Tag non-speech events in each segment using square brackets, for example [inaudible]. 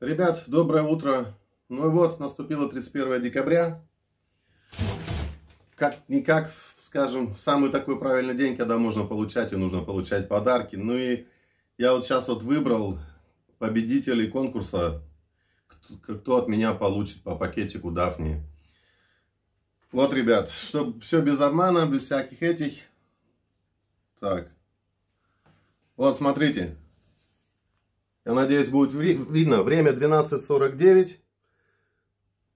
Ребят, доброе утро. Ну и вот, наступило 31 декабря. Как-никак, скажем, самый такой правильный день, когда можно получать и нужно получать подарки. Ну и я вот сейчас вот выбрал победителей конкурса, кто от меня получит по пакетику Дафни. Вот, ребят, чтобы все без обмана, без всяких этих. Так. Вот, смотрите. Я надеюсь, будет видно. Время 12.49.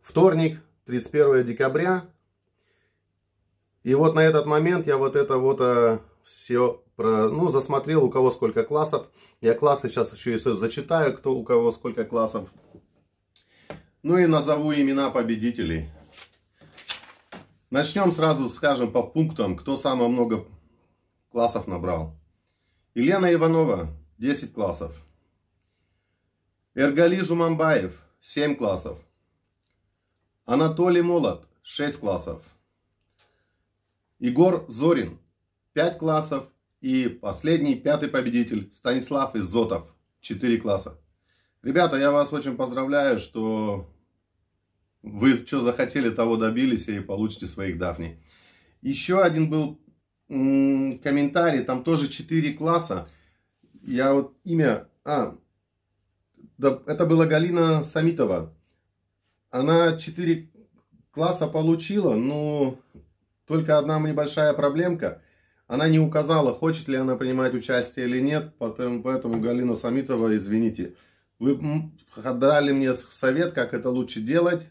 Вторник, 31 декабря. И вот на этот момент я вот это вот а, э, все про, ну, засмотрел, у кого сколько классов. Я классы сейчас еще и зачитаю, кто у кого сколько классов. Ну и назову имена победителей. Начнем сразу, скажем, по пунктам, кто самое много классов набрал. Елена Иванова, 10 классов. Эргали Жумамбаев 7 классов. Анатолий Молот 6 классов. Егор Зорин 5 классов. И последний, пятый победитель Станислав Изотов 4 класса. Ребята, я вас очень поздравляю, что вы что захотели, того добились и получите своих Дафней. Еще один был комментарий, там тоже 4 класса. Я вот имя... А, да, это была Галина Самитова. Она 4 класса получила, но только одна небольшая проблемка. Она не указала, хочет ли она принимать участие или нет, поэтому, Галина Самитова, извините. Вы дали мне совет, как это лучше делать.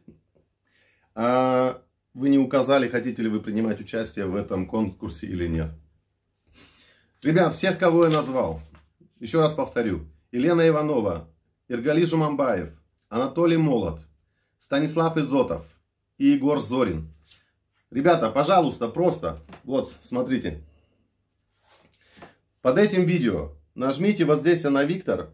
А вы не указали, хотите ли вы принимать участие в этом конкурсе или нет. Ребят, всех, кого я назвал, еще раз повторю. Елена Иванова, Иргали Жумамбаев, Анатолий Молот, Станислав Изотов и Егор Зорин. Ребята, пожалуйста, просто, вот, смотрите. Под этим видео нажмите вот здесь на Виктор.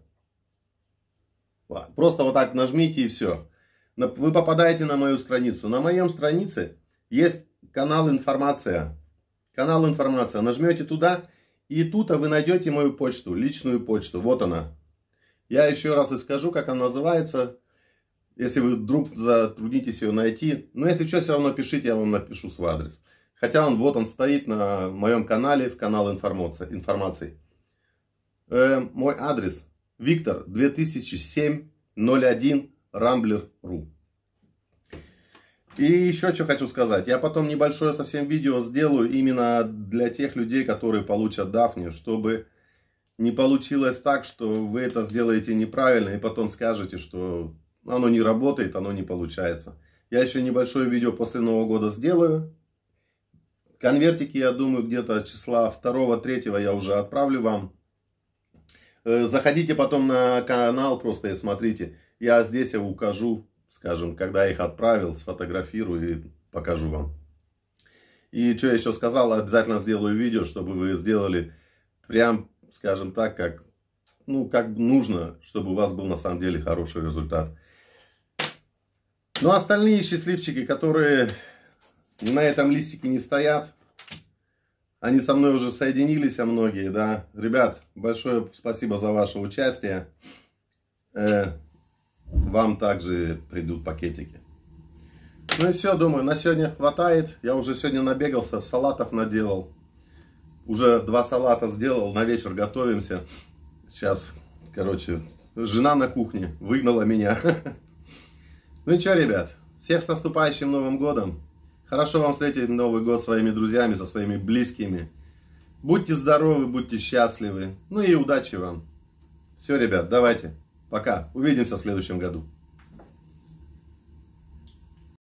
Просто вот так нажмите и все. Вы попадаете на мою страницу. На моем странице есть канал информация. Канал информация. Нажмете туда и тут вы найдете мою почту, личную почту. Вот она. Я еще раз и скажу, как она называется. Если вы вдруг затруднитесь ее найти. Но если что, все равно пишите, я вам напишу свой адрес. Хотя он, вот он стоит на моем канале, в канал информации. информации. Э, мой адрес Виктор 2007 01 Rambler.ru И еще что хочу сказать. Я потом небольшое совсем видео сделаю именно для тех людей, которые получат Дафни, чтобы не получилось так, что вы это сделаете неправильно и потом скажете, что оно не работает, оно не получается. Я еще небольшое видео после Нового года сделаю. Конвертики, я думаю, где-то числа 2-3 я уже отправлю вам. Э, заходите потом на канал просто и смотрите. Я здесь я укажу, скажем, когда их отправил, сфотографирую и покажу вам. И что я еще сказал, обязательно сделаю видео, чтобы вы сделали прям скажем так, как, ну, как нужно, чтобы у вас был на самом деле хороший результат. Ну, остальные счастливчики, которые на этом листике не стоят, они со мной уже соединились, а многие, да. Ребят, большое спасибо за ваше участие. Э, вам также придут пакетики. Ну и все, думаю, на сегодня хватает. Я уже сегодня набегался, салатов наделал. Уже два салата сделал, на вечер готовимся. Сейчас, короче, жена на кухне выгнала меня. [laughs] Ну и что, ребят, всех с наступающим Новым Годом. Хорошо вам встретить Новый Год своими друзьями, со своими близкими. Будьте здоровы, будьте счастливы. Ну и удачи вам. Все, ребят, давайте. Пока. Увидимся в следующем году.